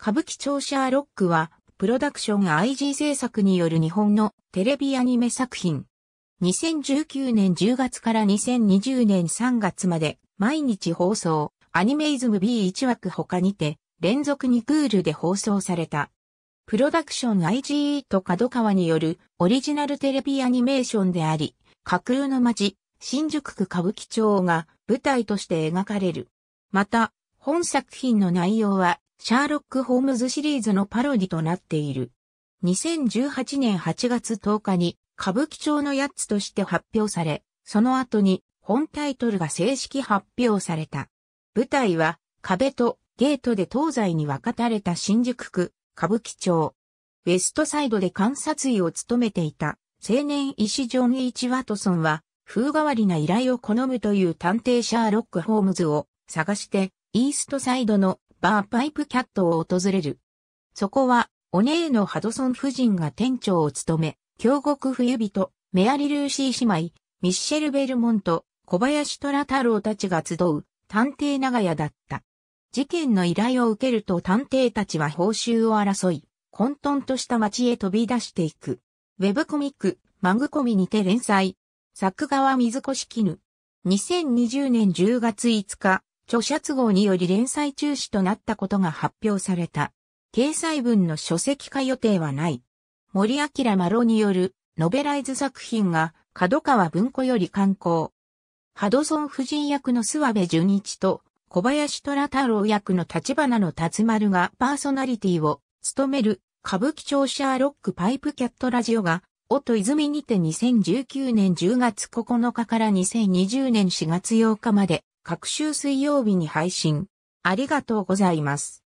歌舞伎町シャーロックは、プロダクション IG 制作による日本のテレビアニメ作品。2019年10月から2020年3月まで毎日放送、アニメイズム B1 枠他にて、連続にクールで放送された。プロダクション i g と角川によるオリジナルテレビアニメーションであり、架空の街、新宿区歌舞伎町が舞台として描かれる。また、本作品の内容はシャーロック・ホームズシリーズのパロディとなっている。2018年8月10日に歌舞伎町のやつとして発表され、その後に本タイトルが正式発表された。舞台は壁とゲートで東西に分かたれた新宿区、歌舞伎町。ウェストサイドで観察医を務めていた青年医師ジョン・イーチ・ワトソンは風変わりな依頼を好むという探偵シャーロック・ホームズを探してイーストサイドのバーパイプキャットを訪れる。そこは、オネのハドソン夫人が店長を務め、京極冬人、メアリ・ルーシー姉妹、ミッシェル・ベルモント、小林虎太郎たちが集う探偵長屋だった。事件の依頼を受けると探偵たちは報酬を争い、混沌とした街へ飛び出していく。ウェブコミック、マグコミにて連載。作画は水越絹。2020年10月5日、著者都合により連載中止となったことが発表された。掲載文の書籍化予定はない。森明マロによるノベライズ作品が角川文庫より刊行。ハドソン夫人役の諏訪部淳一と小林虎太郎役の立花の辰丸がパーソナリティを務める歌舞伎町シャーロックパイプキャットラジオが、音泉にて2019年10月9日から2020年4月8日まで各週水曜日に配信。ありがとうございます。